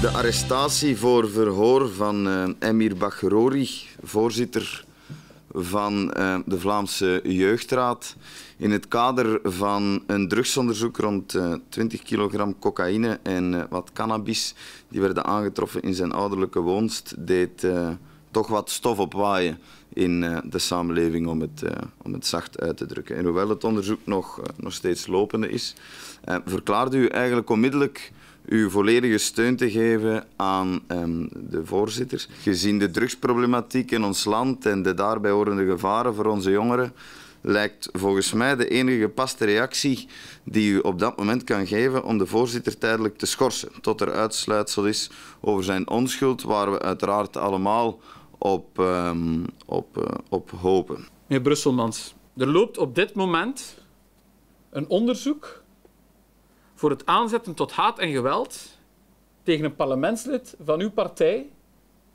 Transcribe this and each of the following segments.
De arrestatie voor verhoor van uh, Emir Bachrori, voorzitter van eh, de Vlaamse Jeugdraad, in het kader van een drugsonderzoek rond uh, eh, 20 kilogram cocaïne en wat cannabis, die werden aangetroffen in zijn ouderlijke woonst, deed toch wat stof opwaaien in de samenleving, om het, om het zacht uit te drukken. En hoewel het onderzoek nog, nog steeds lopende is, verklaarde u eigenlijk onmiddellijk uw volledige steun te geven aan ehm, de voorzitter. Gezien de drugsproblematiek in ons land en de daarbij horende gevaren voor onze jongeren, lijkt volgens mij de enige gepaste reactie die u op dat moment kan geven om de voorzitter tijdelijk te schorsen. Tot er uitsluitsel is over zijn onschuld, waar we uiteraard allemaal op, ehm, op, eh, op hopen. Meneer Brusselmans, er loopt op dit moment een onderzoek voor het aanzetten tot haat en geweld tegen een parlementslid van uw partij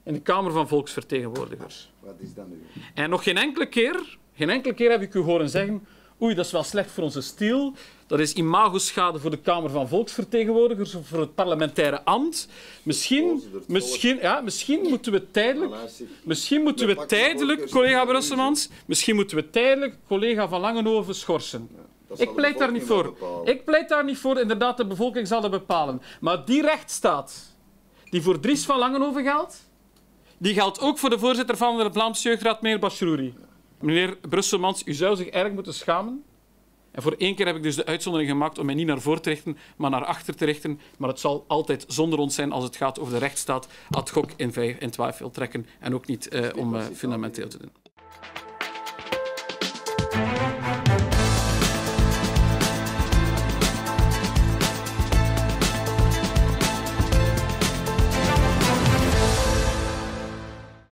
in de Kamer van Volksvertegenwoordigers. Ah, wat is dat nu? En nog geen enkele keer, geen enkele keer heb ik u horen zeggen oei, dat is wel slecht voor onze stiel, dat is imagoschade voor de Kamer van Volksvertegenwoordigers of voor het parlementaire ambt. Misschien, misschien, ja, misschien moeten we tijdelijk, misschien moeten we tijdelijk collega Brusselmans, misschien moeten we tijdelijk collega Van Langenhoven schorsen. Ik pleit daar niet voor. Ik pleit daar niet voor. Inderdaad, de bevolking zal het bepalen. Maar die rechtsstaat die voor Dries van Langenhoven geldt, die geldt ook voor de voorzitter van de Vlaamse Jeugdraad, meneer Meneer Brusselmans, u zou zich erg moeten schamen. En voor één keer heb ik dus de uitzondering gemaakt om mij niet naar voren te richten, maar naar achter te richten. Maar het zal altijd zonder ons zijn als het gaat over de rechtsstaat ad hoc in, in twijfel trekken en ook niet eh, om eh, fundamenteel te doen.